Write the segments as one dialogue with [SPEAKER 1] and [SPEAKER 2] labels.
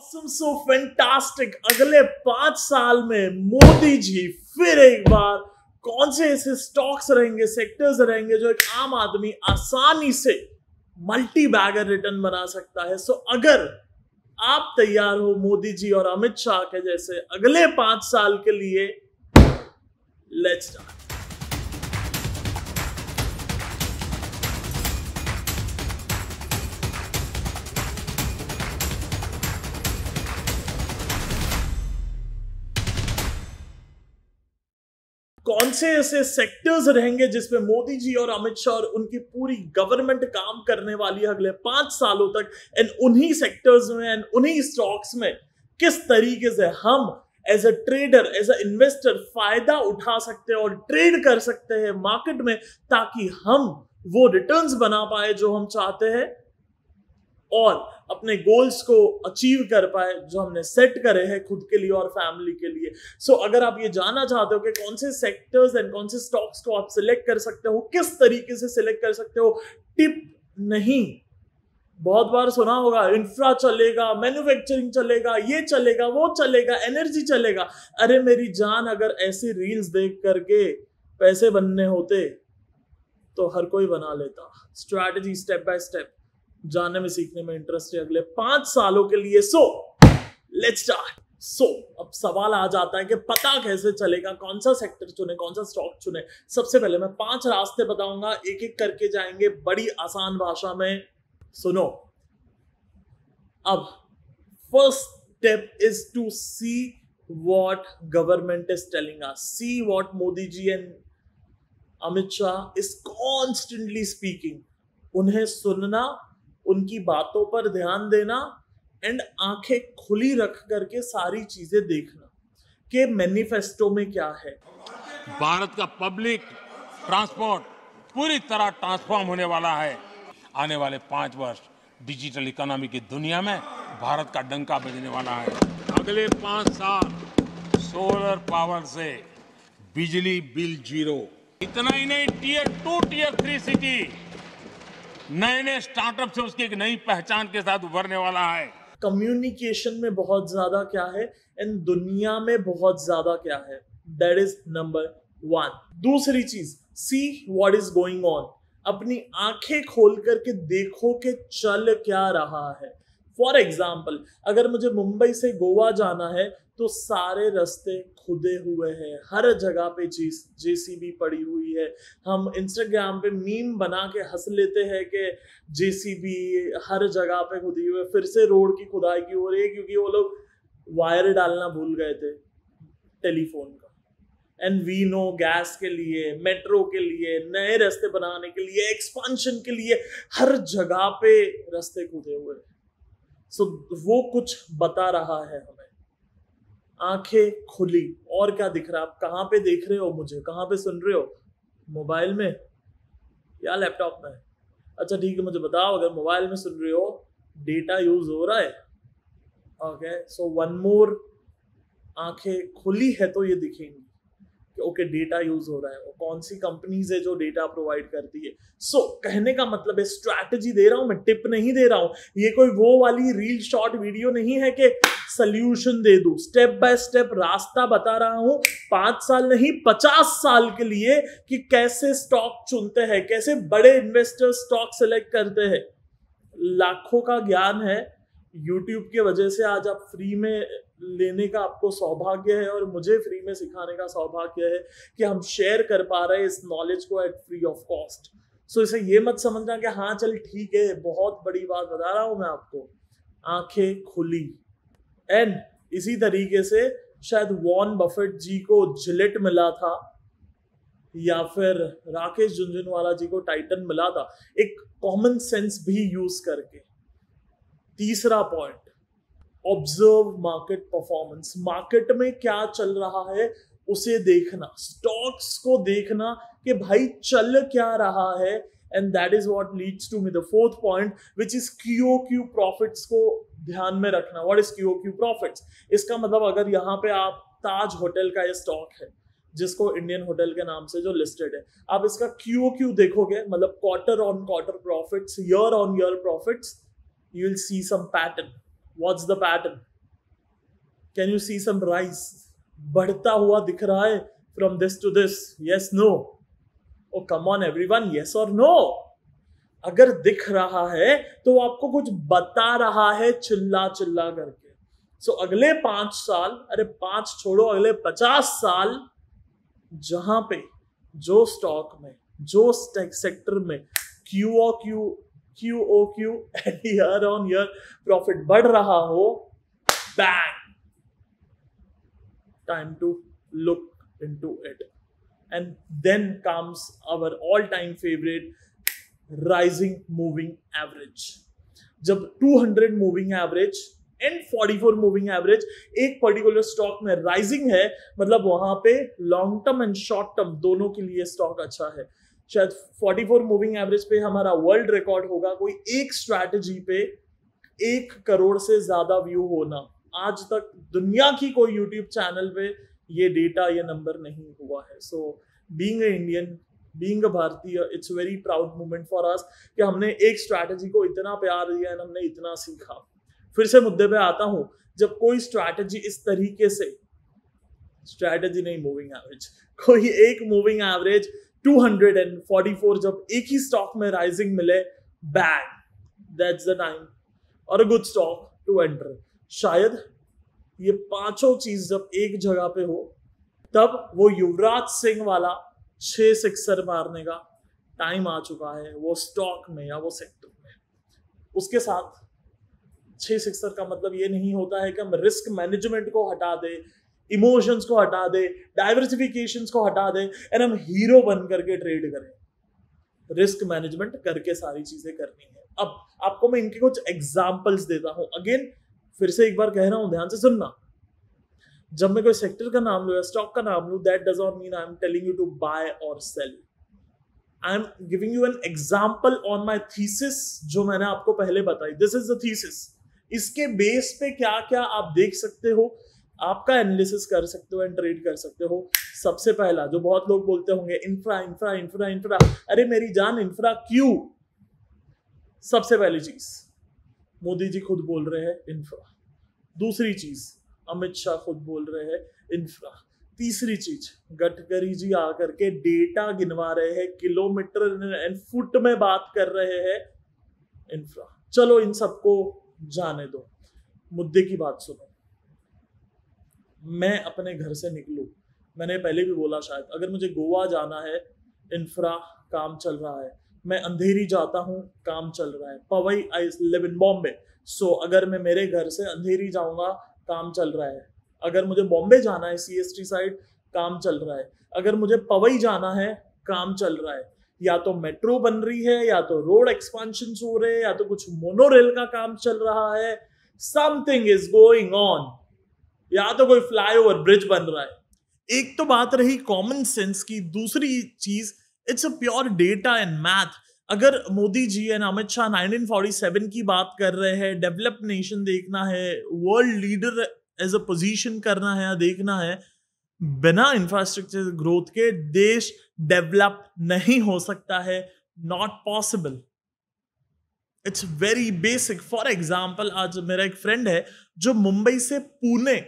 [SPEAKER 1] Awesome so fantastic अगले पांच साल में मोदी जी फिर एक बार कौन से ऐसे स्टॉक्स रहेंगे सेक्टर्स रहेंगे जो एक आम आदमी आसानी से मल्टी बैगर रिटर्न बना सकता है सो so, अगर आप तैयार हो मोदी जी और अमित शाह के जैसे अगले पांच साल के लिए लेट्स स्टार्ट कौन से ऐसे सेक्टर्स रहेंगे जिसमें मोदी जी और अमित शाह और उनकी पूरी गवर्नमेंट काम करने वाली है अगले पांच सालों तक एंड उन्हीं सेक्टर्स में एंड उन्हीं स्टॉक्स में किस तरीके से हम as a trader as a investor फायदा उठा सकते हैं और ट्रेड कर सकते हैं मार्केट में ताकि हम वो रिटर्न्स बना पाए जो हम चाहते हैं और अपने गोल्स को अचीव कर पाए जो हमने सेट करे हैं खुद के लिए और फैमिली के लिए सो so, अगर आप ये जानना चाहते हो कि कौन से सेक्टर्स एंड कौन से स्टॉक्स को आप सिलेक्ट कर सकते हो किस तरीके से सिलेक्ट कर सकते हो टिप नहीं बहुत बार सुना होगा इंफ्रा चलेगा मैन्युफैक्चरिंग चलेगा ये चलेगा वो चलेगा एनर्जी चलेगा अरे मेरी जान अगर ऐसी रील्स देख करके पैसे बनने होते तो हर कोई बना लेता स्ट्रैटेजी स्टेप बाय स्टेप जानने में सीखने में इंटरेस्ट है अगले पांच सालों के लिए सो लेट्स स्टार्ट सो अब सवाल आ जाता है कि पता कैसे चलेगा कौन सा सेक्टर चुने कौन सा स्टॉक चुने सबसे पहले मैं पांच रास्ते बताऊंगा एक एक करके जाएंगे बड़ी आसान भाषा में सुनो अब first step is to see what government is telling see what Modi ji and Amit Shah is constantly speaking उन्हें सुनना उनकी बातों पर ध्यान देना एंड आंखें खुली रख करके सारी चीजें देखना के मैनिफेस्टो में क्या है भारत का पब्लिक ट्रांसपोर्ट पूरी तरह ट्रांसफॉर्म होने वाला है आने वाले पांच वर्ष डिजिटल इकोनॉमी की दुनिया में भारत का डंका बजने वाला है अगले पांच साल सोलर पावर से बिजली बिल जीरो इतना ही नहीं tier two tier three city नए नए स्टार्टअप से उसकी एक नई पहचान के साथ उभरने वाला है कम्युनिकेशन में बहुत ज्यादा क्या है एंड दुनिया में बहुत ज्यादा क्या है दैट इज नंबर वन दूसरी चीज see what is going on अपनी आंखें खोल करके देखो कि चल क्या रहा है फॉर एग्जाम्पल अगर मुझे मुंबई से गोवा जाना है तो सारे रास्ते खुदे हुए हैं हर जगह पे सी जेसीबी पड़ी हुई है हम इंस्टाग्राम पे मीम बना के हंस लेते हैं कि जेसीबी हर जगह पे खुदी हुई है फिर से रोड की खुदाई की हो रही है क्योंकि वो लोग वायर डालना भूल गए थे टेलीफोन का एंड वीनो गैस के लिए मेट्रो के लिए नए रास्ते बनाने के लिए एक्सपांशन के लिए हर जगह पे रास्ते खुदे हुए हैं सो वो कुछ बता रहा है हमें आंखें खुली और क्या दिख रहा है आप कहाँ पे देख रहे हो मुझे कहाँ पे सुन रहे हो मोबाइल में या लैपटॉप में अच्छा ठीक है मुझे बताओ अगर मोबाइल में सुन रहे हो डेटा यूज हो रहा है ओके सो वन मोर आंखें खुली है तो ये दिखेंगी ओके डेटा यूज हो रहा है और कौन सी कंपनीज है जो डेटा प्रोवाइड करती है सो so, कहने का मतलब है स्ट्रैटेजी दे रहा हूं मैं टिप नहीं दे रहा हूं ये कोई वो वाली रील शॉर्ट वीडियो नहीं है कि सोल्यूशन दे दू स्टेप बाय स्टेप रास्ता बता रहा हूं पांच साल नहीं पचास साल के लिए कि कैसे स्टॉक चुनते हैं कैसे बड़े इन्वेस्टर स्टॉक सेलेक्ट करते हैं लाखों का ज्ञान है यूट्यूब की वजह से आज आप फ्री में लेने का आपको सौभाग्य है और मुझे फ्री में सिखाने का सौभाग्य है कि हम शेयर कर पा रहे हैं इस नॉलेज को at free of cost so इसे ये मत समझना कि हाँ चल ठीक है बहुत बड़ी बात बता रहा हूं मैं आपको आंखें खुली एंड इसी तरीके से शायद वॉन बफेट जी को जिलेट मिला था या फिर राकेश झुंझुनवाला जी को टाइटन मिला था एक कॉमन सेंस भी यूज करके तीसरा point observe market performance market में क्या चल रहा है उसे देखना स्टॉक्स को देखना कि भाई चल क्या रहा है and that is what leads to me the fourth point which is Q Q profit को ध्यान में रखना what is Q Q profit इसका मतलब अगर यहाँ पे आप ताज होटल का ये स्टॉक है जिसको इंडियन होटल के नाम से जो लिस्टेड है आप इसका क्यू क्यू देखोगे मतलब quarter on quarter profit year on year profit you will see some pattern what's the pattern can you see some rise बढ़ता हुआ दिख रहा है from this to this yes no oh come on everyone yes or no अगर दिख रहा है तो आपको कुछ बता रहा है चिल्ला चिल्ला करके सो so, अगले पांच साल अरे पांच छोड़ो अगले पचास साल जहां पे जो स्टॉक में जो सेक्टर में क्यू और Q Q O Q and year on year profit बढ़ रहा हो bang time to look to it and then comes our all time favourite rising moving average जब 200 moving average and 44 moving average एक particular stock में rising है मतलब वहां पे long term and short term दोनों के लिए स्टॉक अच्छा है शायद 44 मूविंग एवरेज पे हमारा वर्ल्ड रिकॉर्ड होगा कोई एक स्ट्रैटेजी पे एक करोड़ से ज्यादा व्यू होना आज तक दुनिया की कोई यूट्यूब चैनल पे ये डेटा ये नंबर नहीं हुआ है सो बींग इंडियन बींग भारतीय it's very proud moment for us कि हमने एक स्ट्रैटेजी को इतना प्यार दिया एंड हमने इतना सीखा फिर से मुद्दे पे आता हूँ जब कोई स्ट्रैटेजी इस तरीके से स्ट्रैटेजी नहीं मूविंग एवरेज कोई एक मूविंग एवरेज 244 जब एक ही स्टॉक में राइजिंग मिले बैंग दैट्स द टाइम और a good stock to enter शायद ये पांचों चीज जब एक जगह पे हो तब वो युवराज सिंह वाला छह सिक्सर मारने का टाइम आ चुका है वो स्टॉक में या वो सेक्टर में उसके साथ छह सिक्सर का मतलब ये नहीं होता है कि हम रिस्क मैनेजमेंट को हटा दे इमोशंस को हटा दे डाइवर्सिफिकेशन को हटा दे एंड हम हीरो बन करके ट्रेड करें रिस्क मैनेजमेंट करके सारी चीजें करनी है अब आपको मैं इनके कुछ एग्जाम्पल्स देता हूं अगेन फिर से एक बार कह रहा हूं ध्यान से सुनना जब मैं कोई सेक्टर का नाम लू या स्टॉक का नाम लू that does not mean I am telling you to buy और sell I am giving you an example on my thesis जो मैंने आपको पहले बताई दिस इज द थीसिस इसके बेस पे क्या क्या आप देख सकते हो आपका एनालिसिस कर सकते हो एंड ट्रेड कर सकते हो सबसे पहला जो बहुत लोग बोलते होंगे इंफ्रा इंफ्रा इंफ्रा इंफ्रा अरे मेरी जान इंफ्रा क्यू सबसे पहली चीज मोदी जी खुद बोल रहे हैं इंफ्रा दूसरी चीज अमित शाह खुद बोल रहे हैं इंफ्रा तीसरी चीज गडकरी जी आकर के डेटा गिनवा रहे हैं किलोमीटर एंड फुट में बात कर रहे हैं इंफ्रा चलो इन सबको जाने दो मुद्दे की बात सुनो मैं अपने घर से निकलूँ मैंने पहले भी बोला शायद अगर मुझे गोवा जाना है इंफ्रा काम चल रहा है मैं अंधेरी जाता हूँ काम चल रहा है Powai I live in Bombay so अगर मैं मेरे घर से अंधेरी जाऊँगा काम चल रहा है अगर मुझे बॉम्बे जाना है सी एस टी साइड काम चल रहा है अगर मुझे पवई जाना है काम चल रहा है या तो मेट्रो बन रही है या तो रोड एक्सपांशन हो रहे हैं या तो कुछ मोनो रेल का काम चल रहा है समथिंग इज गोइंग ऑन या तो कोई फ्लाईओवर ब्रिज बन रहा है एक तो बात रही कॉमन सेंस की दूसरी चीज it's a pure data and math अगर मोदी जी एंड अमित शाह 1947 की बात कर रहे हैं डेवलप नेशन देखना है world leader as a position करना है या देखना है बिना इंफ्रास्ट्रक्चर ग्रोथ के देश डेवलप नहीं हो सकता है not possible it's very basic for example आज मेरा एक फ्रेंड है जो मुंबई से पुणे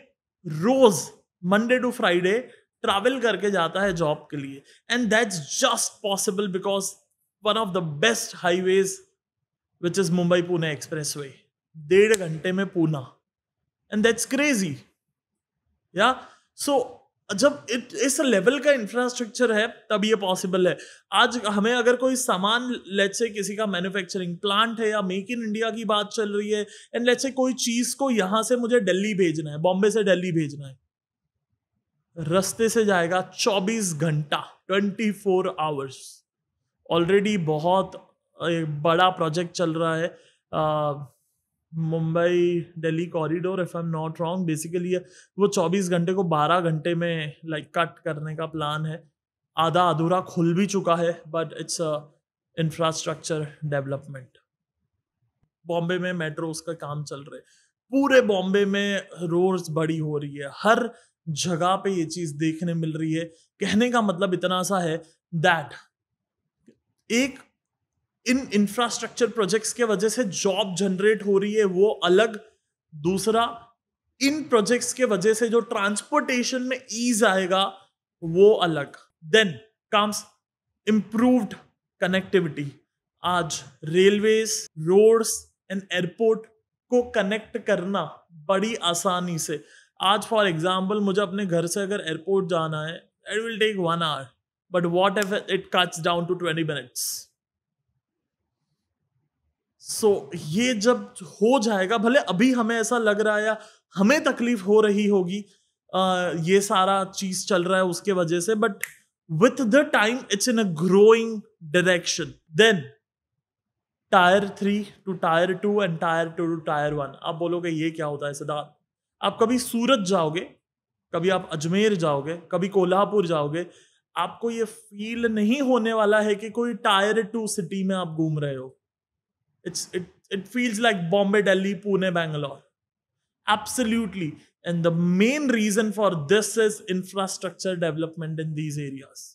[SPEAKER 1] रोज मंडे टू फ्राइडे ट्रैवल करके जाता है जॉब के लिए and that's just possible because one of the best highways which is Mumbai Pune expressway डेढ़ घंटे में पूना एंड दैट्स क्रेजी या सो जब इस लेवल का इंफ्रास्ट्रक्चर है तब ये पॉसिबल है आज हमें अगर कोई सामान लेट से किसी का मैन्युफैक्चरिंग प्लांट है या मेक इन इंडिया की बात चल रही है एंड लेट से कोई चीज को यहां से मुझे दिल्ली भेजना है बॉम्बे से दिल्ली भेजना है रस्ते से जाएगा 24 घंटा 24 फोर आवर्स ऑलरेडी बहुत बड़ा प्रोजेक्ट चल रहा है आ, Mumbai Delhi corridor if I am not wrong basically वो 24 घंटे को 12 घंटे में लाइक like, कट करने का प्लान है आधा अधूरा खुल भी चुका है but it's infrastructure development Bombay में मेट्रो का काम चल रहा है पूरे बॉम्बे में रोड्स बड़ी हो रही है हर जगह पे ये चीज देखने मिल रही है कहने का मतलब इतना सा है दैट एक इन इंफ्रास्ट्रक्चर प्रोजेक्ट्स के वजह से जॉब जनरेट हो रही है वो अलग दूसरा इन प्रोजेक्ट्स के वजह से जो ट्रांसपोर्टेशन में ईज आएगा वो अलग देन कम्स इम्प्रूव्ड कनेक्टिविटी आज रेलवेज रोड्स एंड एयरपोर्ट को कनेक्ट करना बड़ी आसानी से आज फॉर एग्जाम्पल मुझे अपने घर से अगर एयरपोर्ट जाना है it will take one hour but what if it cuts down to twenty minutes so so, ये जब हो जाएगा भले अभी हमें ऐसा लग रहा है या हमें तकलीफ हो रही होगी ये सारा चीज चल रहा है उसके वजह से but with the time it's in a growing direction then tier three to tier two and tier two to tier one आप बोलोगे ये क्या होता है सिद्धार्थ आप कभी सूरत जाओगे कभी आप अजमेर जाओगे कभी कोल्हापुर जाओगे आपको ये फील नहीं होने वाला है कि कोई टायर टू सिटी में आप घूम रहे हो It's it it feels like Bombay, Delhi, Pune, Bangalore. Absolutely. And the main reason for this is infrastructure development in these areas.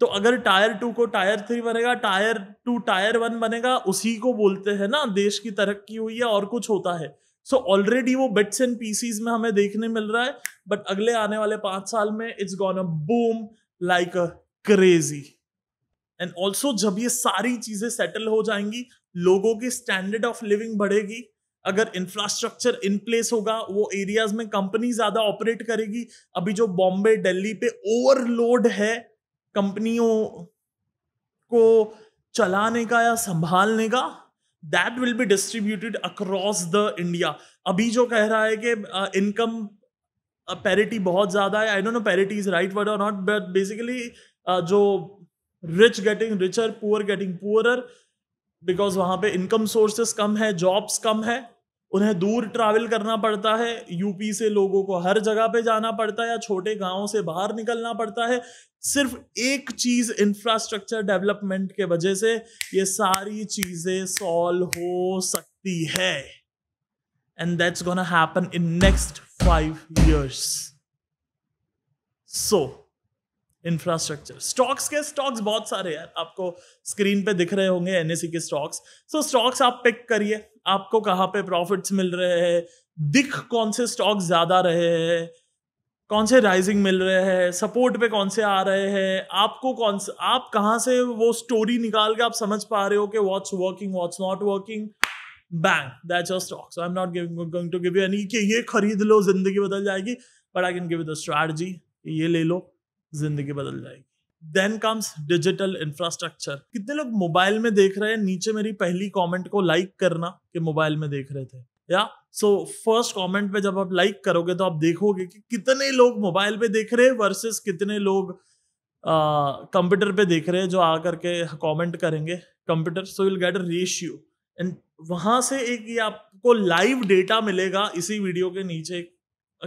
[SPEAKER 1] तो अगर टायर टू को टायर थ्री बनेगा टायर टू टायर वन बनेगा उसी को बोलते हैं ना देश की तरक्की हुई है और कुछ होता है सो so ऑलरेडी वो बिट्स एंड पीसीज में हमें देखने मिल रहा है बट अगले आने वाले पांच साल में it's gone a boom like a crazy and also जब ये सारी चीजें सेटल हो जाएंगी लोगों की स्टैंडर्ड ऑफ लिविंग बढ़ेगी अगर इंफ्रास्ट्रक्चर इन प्लेस होगा वो एरियाज में कंपनी ज्यादा ऑपरेट करेगी अभी जो बॉम्बे दिल्ली पे ओवरलोड है कंपनियों को चलाने का या संभालने का that will be distributed across the India अभी जो कह रहा है कि इनकम पैरिटी बहुत ज़्यादा है I don't know parity is right word or not but basically जो rich getting richer poor getting poorer because वहाँ पे इनकम सोर्सेस कम है जॉब्स कम है उन्हें दूर ट्रैवल करना पड़ता है यूपी से लोगों को हर जगह पे जाना पड़ता है या छोटे गांवों से बाहर निकलना पड़ता है सिर्फ एक चीज इंफ्रास्ट्रक्चर डेवलपमेंट के वजह से ये सारी चीजें सॉल्व हो सकती है and that's gonna happen in next five years so infrastructure stocks के स्टॉक्स बहुत सारे यार आपको स्क्रीन पे दिख रहे होंगे एनएससी के स्टॉक्स सो स्टॉक्स आप पिक करिए आपको कहाँ पे प्रॉफिट्स मिल रहे हैं दिख कौन से स्टॉक्स ज्यादा रहे हैं कौन से राइजिंग मिल रहे हैं सपोर्ट पे कौन से आ रहे हैं आपको कौन से आप कहाँ से वो स्टोरी निकाल के आप समझ पा रहे हो कि what's working what's not working bang that's your stock so I am not going to give you any कि ये खरीद लो जिंदगी बदल जाएगी but I can give you the strategy ये ले लो जिंदगी बदल जाएगी देन कम्स डिजिटल इंफ्रास्ट्रक्चर कितने लोग मोबाइल में देख रहे हैं नीचे मेरी पहली कमेंट को लाइक करना कि मोबाइल में देख रहे थे या सो फर्स्ट कमेंट पे जब आप लाइक करोगे तो आप देखोगे कि कितने लोग मोबाइल पे देख रहे हैं वर्सेस कितने लोग कंप्यूटर पे देख रहे हैं जो आकर के कमेंट करेंगे computer so will get ratio and वहां से एक ये आपको लाइव डेटा मिलेगा इसी वीडियो के नीचे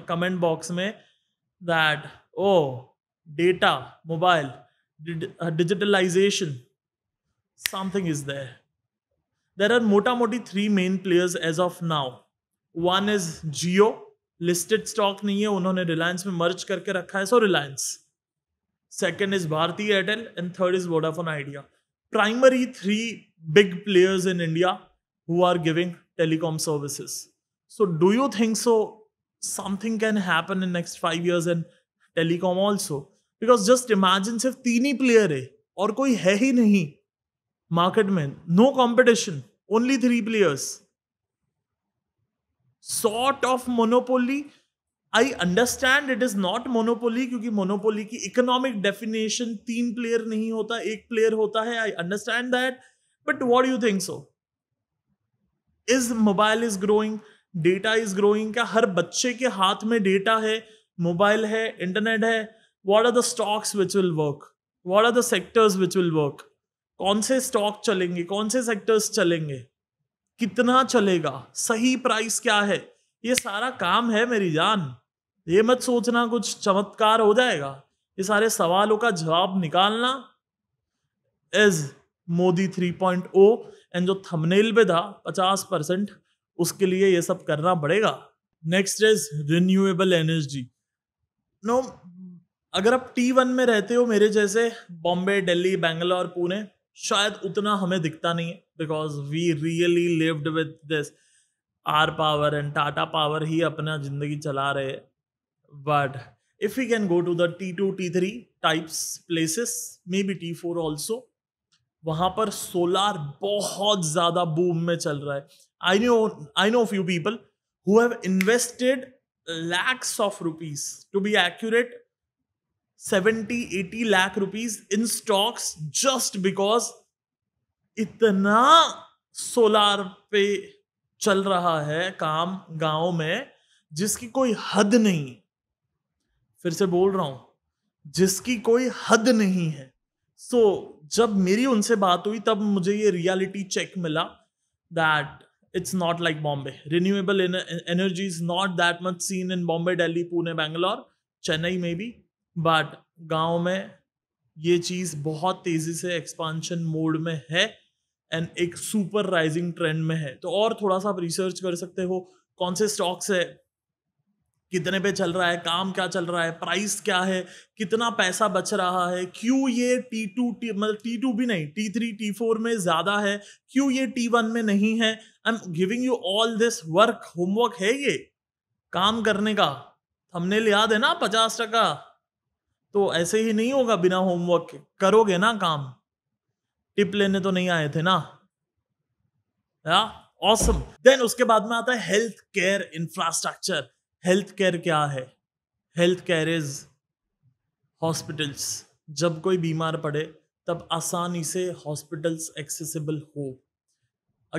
[SPEAKER 1] कमेंट बॉक्स में that oh oh, data, mobile, uh, digitalization, something is there. There are mota moti three main players as of now. One is Geo, listed stock nahi hai, unhone Reliance mein merge karke rakha hai, so Reliance. Second is Bharti Airtel and third is Vodafone Idea. Primary three big players in India who are giving telecom services. So do you think so something can happen in next five years in telecom also? Because just imagine सिर्फ तीन ही player है और कोई है ही नहीं market में no competition only three players sort of monopoly I understand it is not monopoly क्योंकि मोनोपोली की इकोनॉमिक डेफिनेशन तीन प्लेयर नहीं होता एक प्लेयर होता है I understand that but what you think so is mobile is growing data is growing क्या हर बच्चे के हाथ में डेटा है मोबाइल है इंटरनेट है what are the stocks which will work what are the sectors which will work कौन से स्टॉक चलेंगे कौन से सेक्टर्स चलेंगे कितना चलेगा सही प्राइस क्या है ये सारा काम है मेरी जान ये मत सोचना कुछ चमत्कार हो जाएगा ये सारे सवालों का जवाब निकालना इज मोदी 3.0 एंड जो थमनेल पे था 50 परसेंट उसके लिए ये सब करना पड़ेगा next is renewable energy no अगर आप टी वन में रहते हो मेरे जैसे बॉम्बे दिल्ली बेंगलोर पुणे शायद उतना हमें दिखता नहीं है because we really lived with this R power and Tata power ही अपना जिंदगी चला रहे but if you can go to the T two T three types places may be T four also वहाँ पर सोलार बहुत ज़्यादा बूम में चल रहा है I know I know few people who have invested lakhs of rupees to be accurate seventy eighty lakh rupees in stocks just because इतना solar पे चल रहा है काम गांव में जिसकी कोई हद नहीं फिर से बोल रहा हूं जिसकी कोई हद नहीं है सो so, जब मेरी उनसे बात हुई तब मुझे ये रियलिटी चेक मिला that it's not like Bombay renewable energy is not that much seen in Bombay Delhi Pune Bangalore Chennai में भी बट गांव में ये चीज़ बहुत तेज़ी से एक्सपांशन मोड में है एंड एक सुपर राइजिंग ट्रेंड में है तो और थोड़ा सा आप रिसर्च कर सकते हो कौन से स्टॉक्स है कितने पे चल रहा है काम क्या चल रहा है प्राइस क्या है कितना पैसा बच रहा है क्यों ये टी टू टी मतलब टी टू भी नहीं टी थ्री टी फोर में ज़्यादा है क्यों ये टी वन में नहीं है I am giving you all this work homework है ये काम करने का हमने लिया है ना पचास टका तो ऐसे ही नहीं होगा बिना होमवर्क के करोगे ना काम टिप लेने तो नहीं आए थे ना ऑसम देन उसके बाद में आता है health care infrastructure health care क्या है हेल्थ केयर इज हॉस्पिटल्स जब कोई बीमार पड़े तब आसानी से हॉस्पिटल्स एक्सेसिबल हो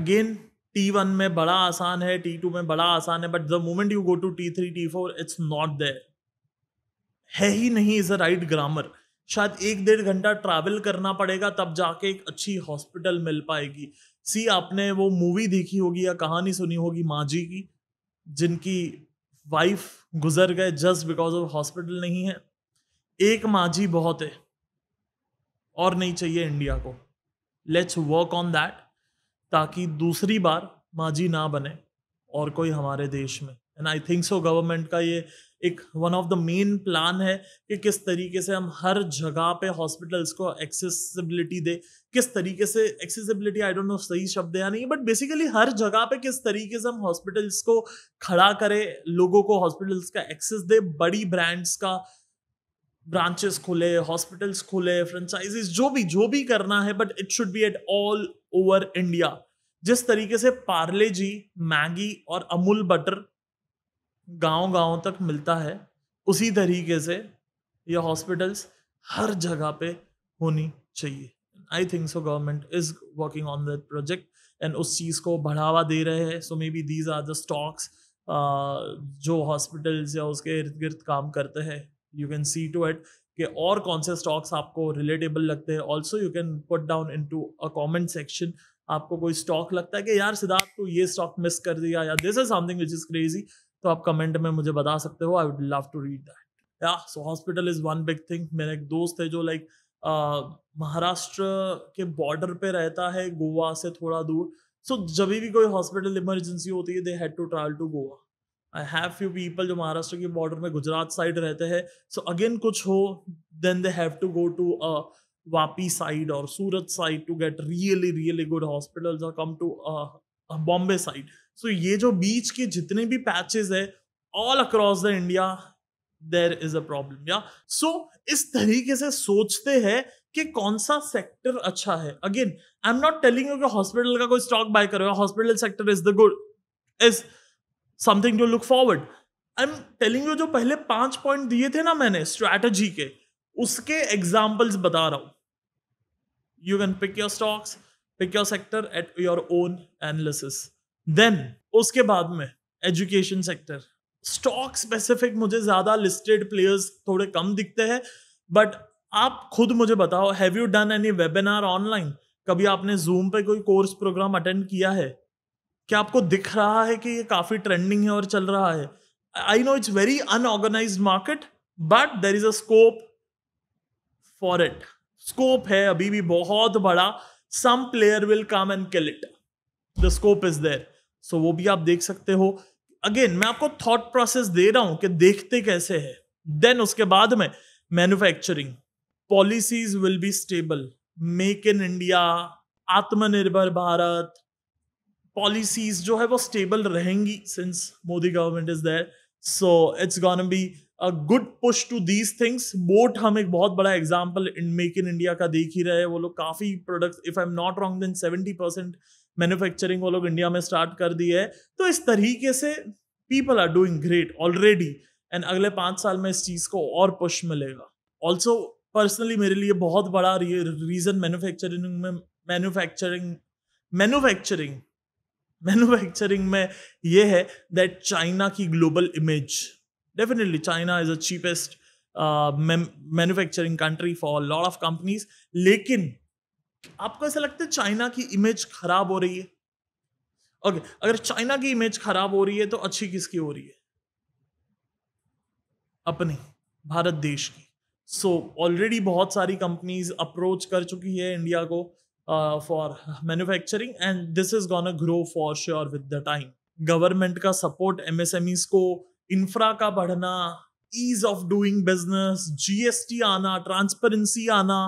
[SPEAKER 1] अगेन टी वन में बड़ा आसान है टी टू में बड़ा आसान है but the moment you go to T three T four it's not there है ही नहीं इज अ राइट ग्रामर शायद एक डेढ़ घंटा ट्रैवल करना पड़ेगा तब जाके एक अच्छी हॉस्पिटल मिल पाएगी सी आपने वो मूवी देखी होगी या कहानी सुनी होगी माँ जी की जिनकी वाइफ गुजर गए जस्ट बिकॉज ऑफ हॉस्पिटल नहीं है एक माँ जी बहुत है और नहीं चाहिए इंडिया को लेट्स वर्क ऑन दैट ताकि दूसरी बार माँ जी ना बने और कोई हमारे देश में and I think so government का ये एक one of the main plan है कि किस तरीके से हम हर जगह पे हॉस्पिटल्स को एक्सेसिबिलिटी दे किस तरीके से एक्सेसिबिलिटी आई डोंट नो सही शब्द है या नहीं बट बेसिकली हर जगह पे किस तरीके से हम हॉस्पिटल्स को खड़ा करें लोगों को हॉस्पिटल्स का एक्सेस दे बड़ी ब्रांड्स का ब्रांचेस खोले हॉस्पिटल्स खोले फ्रेंचाइजीज जो भी जो भी करना है but it should be at all over India जिस तरीके से पार्ले जी मैगी और अमूल बटर गांव गांव तक मिलता है उसी तरीके से ये हॉस्पिटल्स हर जगह पे होनी चाहिए I think so government is working on that project and उस चीज़ को बढ़ावा दे रहे हैं so may be these are the stocks जो हॉस्पिटल्स या उसके इर्द गिर्द काम करते हैं you can see to it कि और कौन से स्टॉक्स आपको रिलेटेबल लगते हैं also you can put down into a comment section आपको कोई स्टॉक लगता है कि यार सिद्धार्थ तो ये स्टॉक मिस कर दिया या this is something which is crazy तो आप कमेंट में मुझे बता सकते हो I would love to read that या so hospital is one big thing मेरा एक दोस्त है जो लाइक महाराष्ट्र के बॉर्डर पे रहता है गोवा से थोड़ा दूर सो so, जब भी कोई हॉस्पिटल इमरजेंसी होती है they had to travel to Goa I have few people जो महाराष्ट्र के बॉर्डर में गुजरात साइड रहते हैं सो अगेन कुछ हो then they have to go to Vapi side और Surat side to get really really good hospital come to Bombay side so ये जो बीच के जितने भी पैचेस है all across the India there is a problem या सो इस तरीके से सोचते हैं कि कौन सा सेक्टर अच्छा है again I am not telling you कि हॉस्पिटल का कोई स्टॉक बाय करो hospital sector is the good is something to look forward I am telling you जो पहले पांच पॉइंट दिए थे ना मैंने स्ट्रैटेजी के उसके एग्जाम्पल्स बता रहा हूं you can pick your stocks pick your sector at your own analysis then उसके बाद में एजुकेशन सेक्टर स्टॉक स्पेसिफिक मुझे ज्यादा लिस्टेड प्लेयर्स थोड़े कम दिखते हैं बट आप खुद मुझे बताओ have you done any webinar online कभी आपने जूम पे कोई कोर्स प्रोग्राम अटेंड किया है क्या आपको दिख रहा है कि ये काफी ट्रेंडिंग है और चल रहा है I know it's very unorganised market but there is a scope for it scope है अभी भी बहुत बड़ा some player will come and kill it the scope is there so वो भी आप देख सकते हो अगेन मैं आपको थॉट प्रोसेस दे रहा हूं कि देखते कैसे है देन उसके बाद में manufacturing policies will be stable make in India Atmanirbhar Bharat policies जो है वो स्टेबल रहेंगी since Modi government is there so it's gonna be a good push to these things but हम एक बहुत बड़ा एग्जाम्पल मेक इन इंडिया का देख ही रहे हैं वो लोग काफ़ी product if I am not wrong then seventy percent manufacturing वो लोग इंडिया में स्टार्ट कर दी है तो इस तरीके से people are doing great already and अगले पाँच साल में इस चीज़ को और पुश मिलेगा ऑल्सो पर्सनली मेरे लिए बहुत बड़ा रीज़न मैन्युफैक्चरिंग में मैन्युफैक्चरिंग मैन्युफैक्चरिंग मैन्युफैक्चरिंग में ये है दैट चाइना की global image definitely China is a cheapest manufacturing country for lot of companies लेकिन आपको ऐसा लगता है चाइना की इमेज खराब हो रही है ओके अगर चाइना की इमेज खराब हो रही है तो अच्छी किसकी हो रही है अपनी भारत देश की सो so, ऑलरेडी बहुत सारी कंपनीज अप्रोच कर चुकी है इंडिया को for manufacturing and this is gonna grow for sure with the time government का सपोर्ट एमएसएमईज को इंफ्रा का बढ़ना ease of doing business GST आना ट्रांसपेरेंसी आना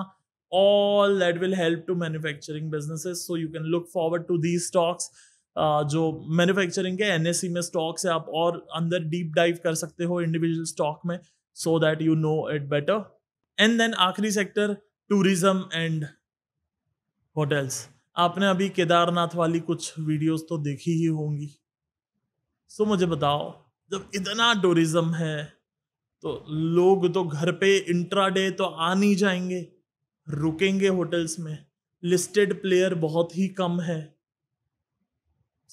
[SPEAKER 1] all that will help to manufacturing businesses so you can look forward to these stocks uh, जो manufacturing के एन में स्टॉक्स है आप और अंदर डीप डाइव कर सकते हो इंडिविजुअल स्टॉक में so that you know it better and then आखिरी सेक्टर टूरिज्म एंड होटल्स आपने अभी केदारनाथ वाली कुछ वीडियोस तो देखी ही होंगी सो मुझे बताओ जब इतना टूरिज्म है तो लोग तो घर पे इंट्राडे तो आ नहीं जाएंगे रुकेंगे होटल्स में लिस्टेड प्लेयर बहुत ही कम है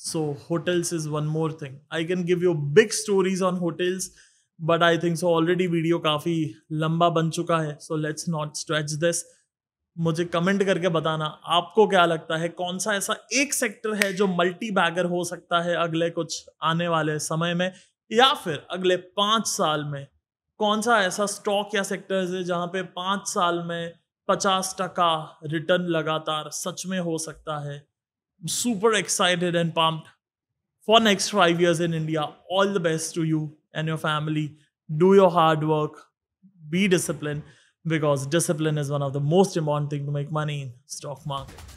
[SPEAKER 1] so hotels is one more thing I can give you big stories on hotels but I think so already video काफ़ी लंबा बन चुका है so let's not stretch this मुझे कमेंट करके बताना आपको क्या लगता है कौन सा ऐसा एक सेक्टर है जो मल्टी बैगर हो सकता है अगले कुछ आने वाले समय में या फिर अगले पांच साल में कौन सा ऐसा स्टॉक या सेक्टर्स है जहां पे पांच साल में पचास टका रिटर्न लगातार सच में हो सकता है super excited and pumped for next five years in India all the best to you and your family do your hard work be discipline because discipline is one of the most important thing to make money in stock market